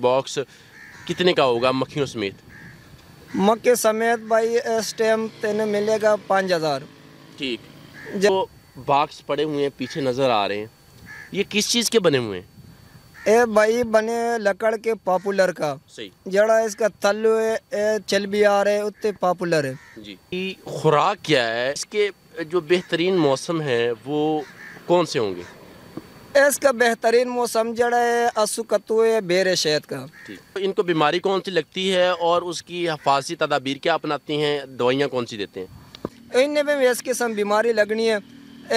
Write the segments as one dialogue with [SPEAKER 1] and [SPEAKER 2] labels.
[SPEAKER 1] Box कितने का होगा मक्खियों समेत
[SPEAKER 2] मक्के समेत भाई इस टाइम तेने मिलेगा पाँच हज़ार ठीक जो तो बाक्स पड़े हुए हैं
[SPEAKER 1] पीछे नज़र आ रहे हैं ये किस चीज़ के बने हुए हैं
[SPEAKER 2] ए भाई बने लकड़ के पॉपुलर का सही जड़ा इसका तल चल भी आ रहे उतने पॉपुलर है
[SPEAKER 1] जी खुराक क्या है इसके जो बेहतरीन मौसम है वो कौन से होंगे
[SPEAKER 2] इसका बेहतरीन मौसम जड़ है असुकतु है बेर शहद का तो इनको बीमारी
[SPEAKER 1] कौन सी लगती है और उसकी हफासी तदाबीर क्या अपनाती हैं दवाइयाँ कौन सी देते
[SPEAKER 2] हैं इनमें भी इस किस्म बीमारी लगनी है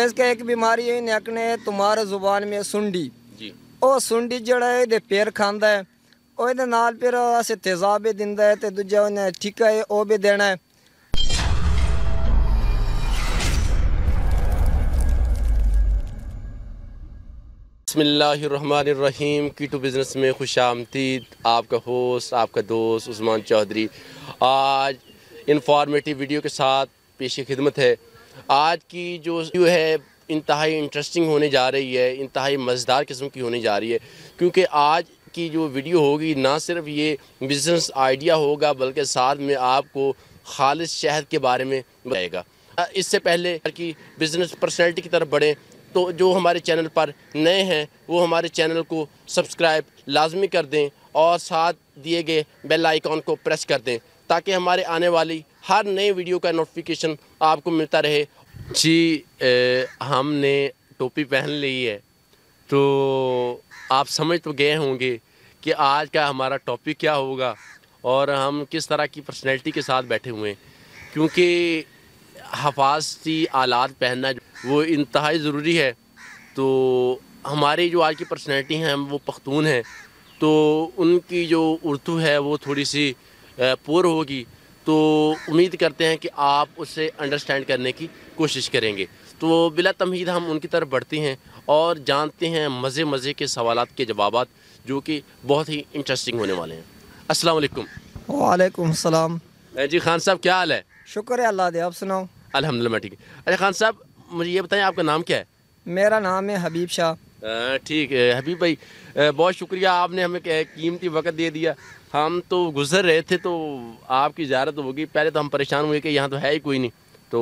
[SPEAKER 2] इसका एक बीमारी है इन्हें तुम्हारे जुबान में सुंडी जी और सुंडी जड़ा है ये पेड़ खाँदा है और ये नाल फिर अस तेजाब भी दिता है तो दूजा उन्हें ठीका है वह भी देना है
[SPEAKER 1] बसमीम की टू बिज़नेस में खुश आमदीद आपका होस्ट आपका दोस्त उस्मान चौधरी आज इंफॉर्मेटिव वीडियो के साथ पेश खिदमत है आज की जो है इंतहाई इंटरेस्टिंग होने जा रही है इंतहाई मज़ेदार किस्म की होने जा रही है क्योंकि आज की जो वीडियो होगी ना सिर्फ ये बिज़नेस आइडिया होगा बल्कि साथ में आपको खालिद शहद के बारे में बताएगा इससे पहले कि बिज़नेस पर्सनैलिटी की तरफ बढ़ें तो जो हमारे चैनल पर नए हैं वो हमारे चैनल को सब्सक्राइब लाजमी कर दें और साथ दिए गए बेल आइकॉन को प्रेस कर दें ताकि हमारे आने वाली हर नए वीडियो का नोटिफिकेशन आपको मिलता रहे जी ए, हमने टोपी पहन ली है तो आप समझ तो गए होंगे कि आज का हमारा टॉपिक क्या होगा और हम किस तरह की पर्सनैलिटी के साथ बैठे हुए हैं क्योंकि हफाजती आलात पहनना वो इंतहाई ज़रूरी है तो हमारी जो आज की पर्सनैलिटी हैं वो पख्तून हैं तो उनकी जो उर्दू है वो थोड़ी सी पुअर होगी तो उम्मीद करते हैं कि आप उसे अंडरस्टैंड करने की कोशिश करेंगे तो बिला तमहीद हम उनकी तरफ बढ़ते हैं और जानते हैं मज़े मज़े के सवाल के जवाब जो कि बहुत ही इंटरेस्टिंग होने वाले हैं असल
[SPEAKER 2] वालेकुम सलाम
[SPEAKER 1] जी खान साहब क्या हाल है
[SPEAKER 2] शुक्र है अल्लाह दे आप सुनाओ अलहमदिल्ला ठीक है अरे खान साहब मुझे ये बताएं आपका नाम क्या है मेरा नाम है हबीब शाह
[SPEAKER 1] ठीक है हबीब भाई बहुत शुक्रिया आपने हमें कीमती वक्त दे दिया हम तो गुजर रहे थे तो आपकी ज्यारत होगी पहले तो हम परेशान हुए कि यहाँ तो है ही कोई नहीं तो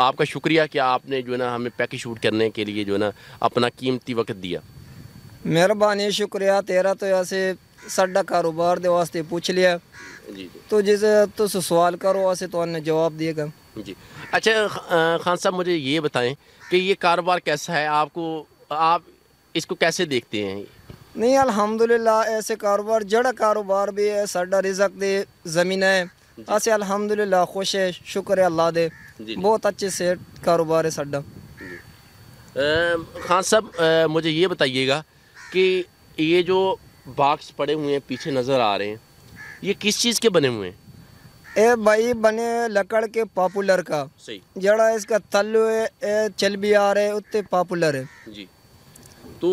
[SPEAKER 1] आपका शुक्रिया कि आपने जो ना हमें पैकेज शूट करने के लिए जो ना अपना कीमती वक्त दिया
[SPEAKER 2] मेहरबानी शुक्रिया तेरा तो ऐसे ਸਾਡਾ कारोबार ਦੇ ਵਾਸਤੇ ਪੁੱਛ ਲਿਆ ਜੀ ਤੋ तो ਤੁਸੀਂ ਸਵਾਲ ਕਰੋ ਅਸੀਂ ਤੁਹਾਨੂੰ जवाब ਦੇਗਾ
[SPEAKER 1] जी अच्छा खान साहब मुझे ये बताएं कि ये कारोबार कैसा है आपको आप इसको कैसे देखते हैं
[SPEAKER 2] नहीं अल्हम्दुलिल्लाह ऐसे कारोबार जड़ा कारोबार भी है साडा रिजक दे जमीन है ऐसे अल्हम्दुलिल्लाह खुश है शुक्र है अल्लाह दे बहुत अच्छे से कारोबार है साडा
[SPEAKER 1] खान साहब मुझे ये बताइएगा कि ये जो बाक्स पड़े हुए हैं पीछे नज़र आ रहे हैं ये किस चीज़ के बने हुए हैं
[SPEAKER 2] ए भाई बने लकड़ के पॉपुलर का सही जड़ा इसका तल ए चल भी आ रहे उतने पॉपुलर है
[SPEAKER 1] जी तो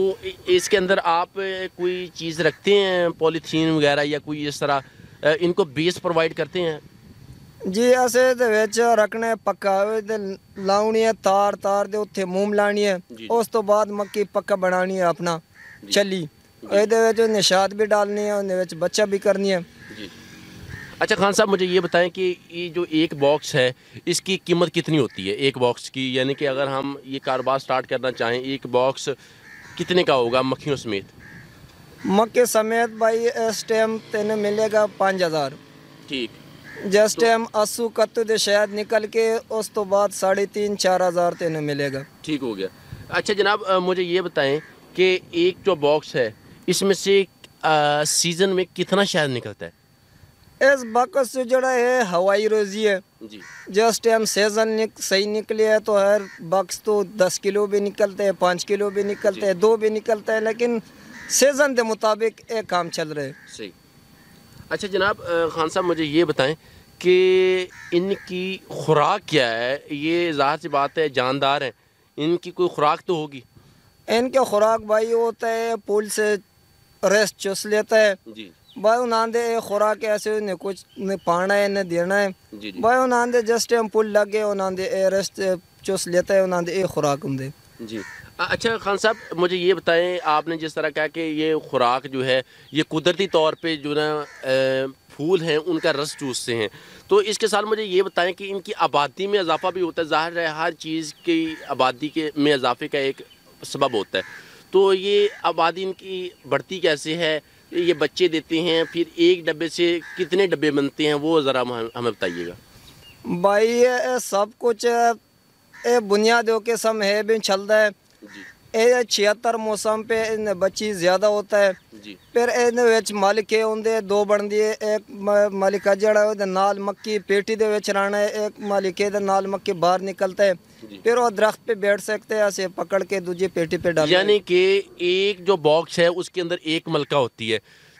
[SPEAKER 1] इसके अंदर आप कोई चीज़ रखते हैं पॉलीथीन वगैरह या कोई इस तरह इनको बेस प्रोवाइड करते हैं
[SPEAKER 2] जी ऐसे तो रखने पक्का तो लाउनी है तार तार दे उत्थे मूम लानी है उस तो बाद मक्की पक्का बनानी है अपना चली ए तो निशाद भी डालनी है बच्चा भी करनी है
[SPEAKER 1] अच्छा खान साहब मुझे ये बताएं कि ये जो एक बॉक्स है इसकी कीमत कितनी होती है एक बॉक्स की यानी कि अगर हम ये कारोबार स्टार्ट करना चाहें एक बॉक्स कितने का होगा मक्खियों समेत
[SPEAKER 2] मक्के समेत भाई इस टाइम तेने मिलेगा पाँच हज़ार ठीक जिस टाइम तो, असू कत्तू दे शायद निकल के उस तो बाद साढ़े तीन चार हज़ार तेने मिलेगा ठीक हो गया अच्छा
[SPEAKER 1] जनाब मुझे ये बताएं कि एक जो बॉक्स है इसमें से आ, सीज़न में कितना शायद निकलता है
[SPEAKER 2] इस बाकस से जड़ा है हवाई रोजी है जी जिस टाइम सीजन निक, सही निकले है तो हर बक्स तो दस किलो भी निकलते हैं पाँच किलो भी निकलते हैं दो भी निकलते हैं लेकिन सीजन के मुताबिक एक काम चल रहे
[SPEAKER 1] सही अच्छा जनाब खान साहब मुझे ये बताएं कि इनकी खुराक क्या है ये ज़ाहिर सी बात है जानदार है इनकी कोई खुराक तो होगी
[SPEAKER 2] इनके खुराक भाई होता तो है पुल से रेस्ट चुस लेता है भाई उन्हें खुराक ऐसे ने कुछ ने पाना है ने देना है भाई उन्हें जिस टाइम पुल लग गए उन्हें रेस्ट चुस लेता है उन्हें ये खुराक होंगे
[SPEAKER 1] जी अच्छा खान साहब मुझे ये बताएं आपने जिस तरह कहा कि ये खुराक जो है ये कुदरती तौर पे जो ना फूल हैं उनका रस चूसते हैं तो इसके साथ मुझे ये बताएं कि इनकी आबादी में इजाफा भी होता है जाहिर है हर चीज़ की आबादी के में इजाफे का एक सबब होता है तो ये आबादी इनकी बढ़ती कैसे है ये बच्चे देते हैं फिर एक डब्बे से कितने डब्बे बनते हैं वो ज़रा हमें बताइएगा
[SPEAKER 2] भाई ये सब कुछ ए, बुनियाद होके सब है भी चल रहा है छिहत्तर मौसम पे बच्ची ज़्यादा होता है फिर ए मालिक होंगे दो बनती है एक मालिका जोड़ा मक्की पेटी के राना है एक मालिके मक्की बाहर निकलता है फिर वो दरख्त पे बैठ सकते हैं ऐसे पकड़ के दूजी पेटी पे डाल यानी
[SPEAKER 1] कि एक जो बॉक्स है उसके अंदर एक मलका होती है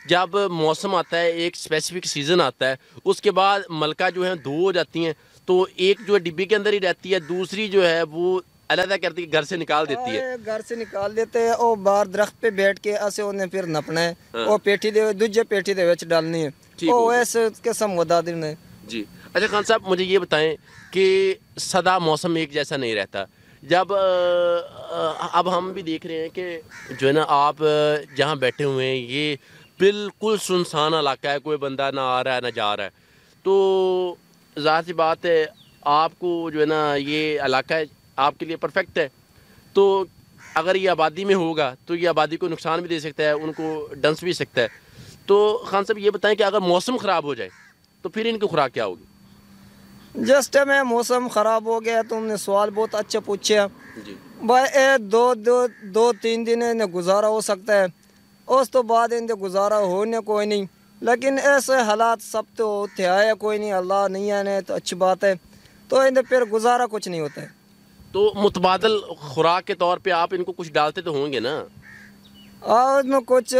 [SPEAKER 1] जब मौसम आता है एक स्पेसिफिक सीज़न आता है उसके बाद मलका जो है दो हो जाती हैं तो एक जो है डिब्बे के अंदर ही रहती है दूसरी जो है वो अलहदा करती घर से निकाल देती है
[SPEAKER 2] घर से निकाल देते है और बाहर दरख्त पे बैठ के असे उन्हें फिर नपना है हाँ। और पेठी दे दूजे पेठी दे डालनी है और ऐसे उसके समोदा दिन है जी
[SPEAKER 1] अच्छा खान साहब मुझे ये बताएं कि सदा मौसम एक जैसा नहीं रहता जब अब हम भी देख रहे हैं कि जो है ना आप जहाँ बैठे हुए हैं ये बिल्कुल सुनसान इलाका है कोई बंदा ना आ रहा है ना जा रहा है तो ज़ाहिर सी बात है आपको जो है ना ये इलाका आपके लिए परफेक्ट है तो अगर ये आबादी में होगा तो ये आबादी को नुकसान भी दे सकता है उनको डंस भी सकता है तो खान साहब ये बताएं कि अगर मौसम ख़राब हो जाए तो फिर इनकी खुराक क्या
[SPEAKER 2] होगी जस्ट मैं मौसम ख़राब हो गया तुमने तो सवाल बहुत अच्छा जी भाई दो दो दो तीन दिन इन्हें गुजारा हो सकता है उस तो बाद इनके गुजारा होने कोई नहीं लेकिन ऐसे हालात सब तो होते आए कोई नहीं अल्लाह नहीं आने तो अच्छी बात है तो इन्हें फिर गुजारा कुछ नहीं होता है तो मुतबादल
[SPEAKER 1] खुराक के तौर पे आप इनको कुछ डालते तो होंगे ना
[SPEAKER 2] आज में कुछ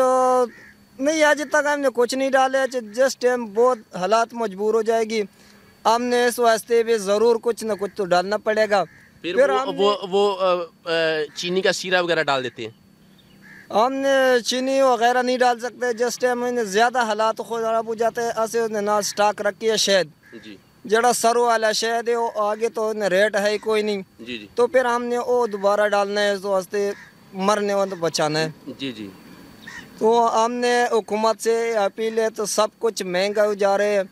[SPEAKER 2] नहीं आज तक हमने कुछ नहीं डाले जिस टाइम बहुत हालात मजबूर हो जाएगी हमने इस वास्ते भी ज़रूर कुछ ना कुछ तो डालना पड़ेगा फिर, फिर वो, वो वो चीनी का सीरा वगैरह डाल देते हैं हमने चीनी वगैरह नहीं डाल सकते जिस टाइम ज़्यादा हालात खराब हो जाते हैं ऐसे ना स्टॉक रखी है शायद जी जड़ा सरों वाला शायद है वो आगे तो रेट है कोई नहीं जी जी तो फिर हमने वो दोबारा डालना है तो वास्ते मरने वाले बचाना है जी जी तो हमने हुकूमत से अपील है तो सब कुछ महंगा जा रहे हैं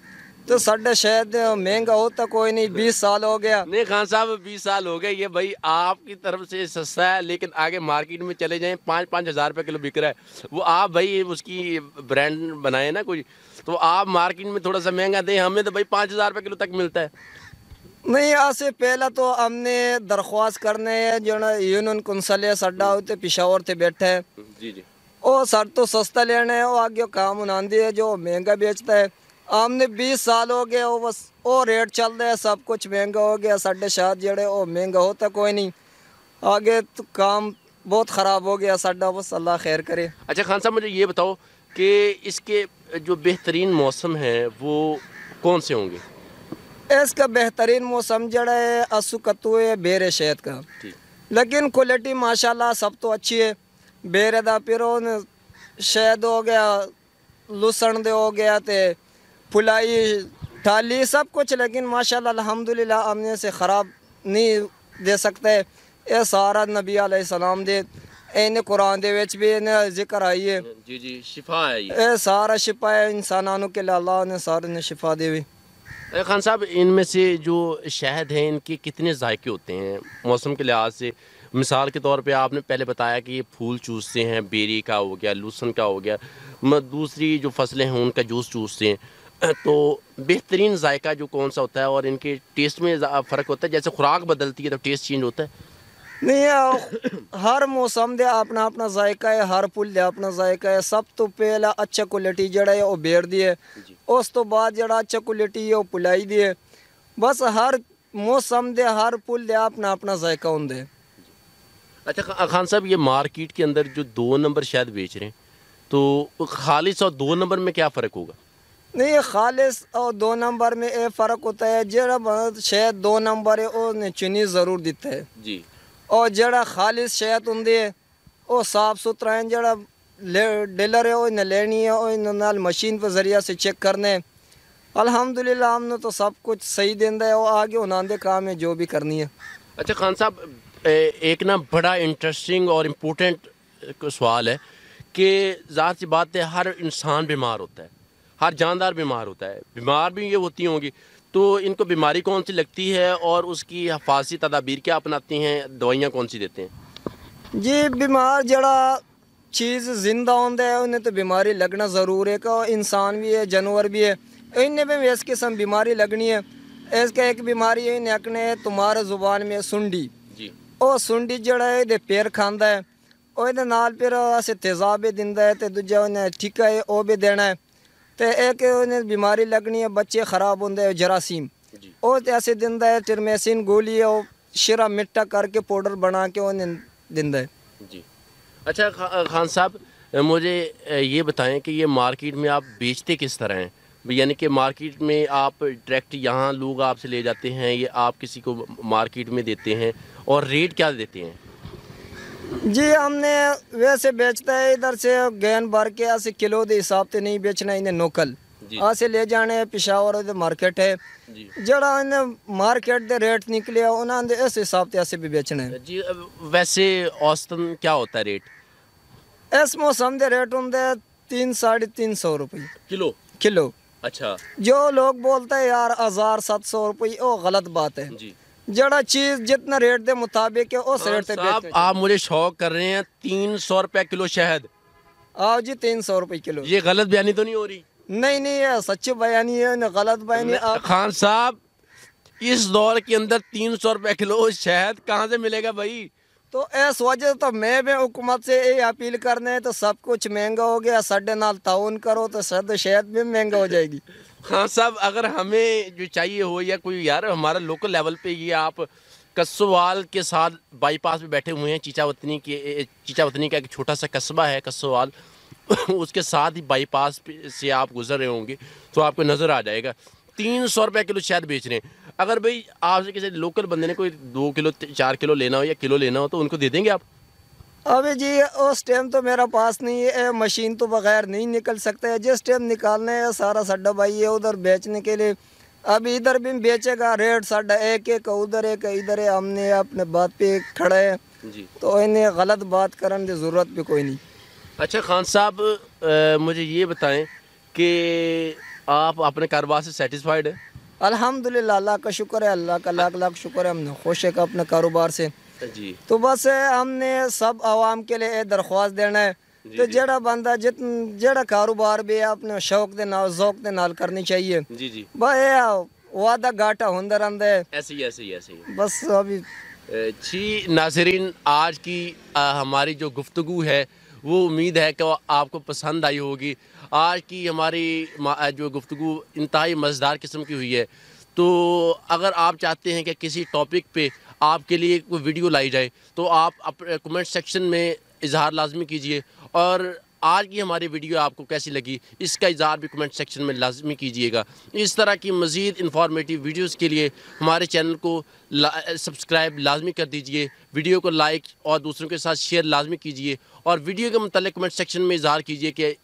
[SPEAKER 2] तो साढ़े शायद महंगा होता तो कोई नहीं बीस साल हो
[SPEAKER 1] गया नहीं खान साहब बीस साल हो गए ये भाई आपकी तरफ से सस्ता है लेकिन आगे मार्केट में चले जाएं पाँच पाँच हज़ार रुपये किलो बिक रहा है वो आप भाई उसकी ब्रांड बनाए ना कोई तो आप मार्केट में थोड़ा सा महंगा दें हमें तो भाई पाँच हज़ार रुपये किलो तक मिलता है
[SPEAKER 2] नहीं आज से पहला तो हमने दरख्वास्त करने है जो यूनियन कौंसल है सड्डा होते हम्म। पिशावर से बैठे हैं जी जी और सर तो सस्ता लेना है और आगे काम उन्हें है जो महंगा बेचता है हमने बीस साल हो गया वो बस वो रेट चल रहा है सब कुछ महंगा हो गया साढ़े सात जड़े वो महंगा होता कोई नहीं आगे तो काम बहुत ख़राब हो गया साढ़ा बस अल्लाह खैर करे
[SPEAKER 1] अच्छा खान साहब मुझे ये बताओ कि इसके जो बेहतरीन मौसम है वो कौन से होंगे
[SPEAKER 2] इसका बेहतरीन मौसम जड़ा है असू कत्तू है बेर शहद का लेकिन क्वालिटी माशाल्लाह सब तो अच्छी है बेरे दा शहद हो गया लुसन दे हो गया तो फुलाई थाली सब कुछ लेकिन माशा अलहमदिल्ला हमने से ख़राब नहीं दे सकते ये सारा नबी आलाम दे इन्हें कुरान दे भी इन्हें जिक्र आई है जी जी शिफा है ये सारा शिफा है इंसानों के लिए अल्लाह ने सारे ने शिफा दे हुई खान साहब इनमें से जो
[SPEAKER 1] शहद हैं इनके कितने जायके होते हैं मौसम के लिहाज से मिसाल के तौर पे आपने पहले बताया कि ये फूल चूसते हैं बेरी का हो गया लूसन का हो गया दूसरी जो फसलें हैं उनका जूस चूसते हैं तो बेहतरीन जायका जो कौन सा होता है और इनके टेस्ट में फ़र्क होता है जैसे खुराक बदलती है तो टेस्ट चेंज होता है
[SPEAKER 2] नहीं हर मौसम दे अपना अपना जायका है हर फुल दे अपना जायका है सब तो पहला अच्छा क्वालिटी जड़ा है वो बेर दी है उस तो बाद जड़ा अच्छा क्वालिटी है वो पुलाई दी है बस हर मौसम दे हर फुल दे अपना अपना जायका होंगे अच्छा खान
[SPEAKER 1] साहब ये मार्केट के अंदर जो दो नंबर शायद बेच रहे हैं तो खालिश और दो नंबर में क्या फ़र्क होगा
[SPEAKER 2] नहीं खालिश और दो नंबर में ये फ़र्क होता है जरा शायद दो नंबर है और चीनी ज़रूर दिता है जी और जरा खालिश शायद होंगी और साफ़ सुथरा है जरा डीलर है और लेनी है और नाल मशीन पर जरिया से चेक करने अल्हम्दुलिल्लाह हमने तो सब कुछ सही देंदा है और आगे उन्हें काम है जो भी करनी है अच्छा खान साहब एक ना बड़ा इंटरेस्टिंग
[SPEAKER 1] और इम्पोर्टेंट सवाल है कि ज़ाहिर सी बात है हर इंसान बीमार होता है हर जानदार बीमार होता है बीमार भी ये होती होंगी तो इनको बीमारी कौन सी लगती है और उसकी हफासी तदाबीर क्या अपनाती हैं दवाइयाँ कौन सी देते हैं
[SPEAKER 2] जी बीमार जड़ा चीज़ जिंदा होंगे उन्हें तो बीमारी लगना ज़रूर है का इंसान भी है जानवर भी है इन्हें भी इस किस्म बीमारी लगनी है इसका एक बीमारी है इन्हें आखने तुम्हारे जुबान में सुंडी जी और सुंडी जड़ा है ये पेड़ खाँदा है और ये फिर अस तेजाब भी दिता है तो दूजा उन्हें ठीका है वह भी देना है तो एक उन्हें बीमारी लगनी है बच्चे ख़राब होंगे जरासीम ਹੈ ਜਰਾਸੀਮ ਉਹ ਐਸੇ है ਹੈ गोली ਗੋਲੀ शेरा मिट्टा करके पाउडर बना के ਕੇ ਉਹਨੇ है
[SPEAKER 1] जी अच्छा खा, खान साहब मुझे ये बताएं कि ये मार्केट में आप बेचते किस तरह हैं यानी कि मार्केट में आप डायरेक्ट यहाँ लोग आपसे ले जाते हैं ये आप किसी को मार्केट में देते हैं और रेट क्या देते हैं
[SPEAKER 2] जी हमने वैसे बेचता है इधर से गैन भर के ऐसे किलो के हिसाब से नहीं बेचना इन्हें नोकल ऐसे ले जाने पिशावर मार्केट है जड़ा इन्हें मार्केट दे रेट निकले उन्होंने इस हिसाब से ऐसे भी बेचने जी वैसे औसतन क्या होता है रेट इस मौसम के रेट होंगे तीन साढ़े तीन सौ रुपये किलो किलो अच्छा जो लोग बोलते हैं यार हजार सात सौ रुपये वो गलत बात है जी जड़ा चीज जितना रेट दे मुताबिक है उस रेट से
[SPEAKER 1] आप मुझे शौक कर रहे
[SPEAKER 2] हैं तीन सौ रुपया किलो शहद आओ जी तीन सौ रुपये किलो ये गलत बयानी तो नहीं हो रही नहीं नहीं ये सच्ची बयानी है ना गलत बयानी आप खान साहब इस
[SPEAKER 1] दौर के अंदर तीन सौ रुपये किलो शहद कहाँ से मिलेगा भाई
[SPEAKER 2] तो इस वजह तो मैं भी हुकूमत से ये अपील करने है तो सब कुछ महंगा हो गया साढ़े नाल ताउन करो तो सद शायद भी महंगा हो जाएगी
[SPEAKER 1] हाँ साहब अगर हमें जो चाहिए हो या कोई यार हमारा लोकल लेवल पे ये आप कस्वाल के साथ बाईपास पे बैठे हुए हैं चीचा वतनी के चीचा वतनी का एक छोटा सा कस्बा है कस्वाल उसके साथ ही बाईपास से आप गुजर रहे होंगे तो आपको नज़र आ जाएगा तीन सौ रुपये किलो शायद बेच रहे हैं अगर भाई आपसे किसी लोकल बंदे ने कोई दो किलो चार किलो लेना हो या किलो लेना हो तो उनको दे देंगे आप
[SPEAKER 2] अभी जी उस टाइम तो मेरा पास नहीं है मशीन तो बगैर नहीं निकल सकते है जिस टाइम निकालने है सारा सड्डा भाई है उधर बेचने के लिए अभी इधर भी बेचेगा रेट साढ़ा एक एक उधर एक इधर है हमने अपने बात पे खड़े हैं तो इन्हें गलत बात करने की ज़रूरत भी कोई नहीं
[SPEAKER 1] अच्छा खान साहब मुझे ये बताएं कि आप अपने कारोबार से सेटिस्फाइड है
[SPEAKER 2] अल्हम्दुलिल्लाह अल्लाह का शुक्र है अल्लाह का लाख लाख शुक्र है हमने खुश है अपने कारोबार से जी तो बस हमने सब आवाम के लिए दरख्वास्त देना है तो जड़ा बंदा जित जड़ा कारोबार भी अपने शौक के नाल जौक के नाल करनी चाहिए जी जी वादा घाटा होंगे रहता
[SPEAKER 1] है
[SPEAKER 2] बस अभी जी
[SPEAKER 1] नाजरीन आज की आ, हमारी जो गुफ्तु है वो उम्मीद है कि आपको पसंद आई होगी आज की हमारी जो गुफ्तु इंतहाई मज़ेदार किस्म की हुई है तो अगर आप चाहते हैं कि किसी टॉपिक पे आपके लिए कोई वीडियो लाई जाए तो आप कमेंट सेक्शन में इजहार लाजमी कीजिए और आज की हमारी वीडियो आपको कैसी लगी इसका इजहार भी कमेंट सेक्शन में लाजमी कीजिएगा इस तरह की मज़ीद इन्फॉर्मेटिव वीडियोज़ के लिए हमारे चैनल को ला, सब्सक्राइब लाजमी कर दीजिए वीडियो को लाइक और दूसरों के साथ शेयर लाजमी कीजिए और वीडियो के मतलब कमेंट सेक्शन में इजहार कीजिए कि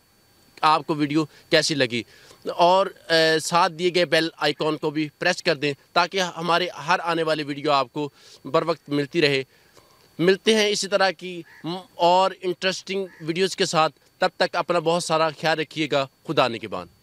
[SPEAKER 1] आपको वीडियो कैसी लगी और ए, साथ दिए गए बेल आइकॉन को भी प्रेस कर दें ताकि हमारे हर आने वाली वीडियो आपको बर वक्त मिलती रहे मिलते हैं इसी तरह की और इंटरेस्टिंग वीडियोस के साथ तब तक अपना बहुत सारा ख्याल रखिएगा खुदा ने के बाद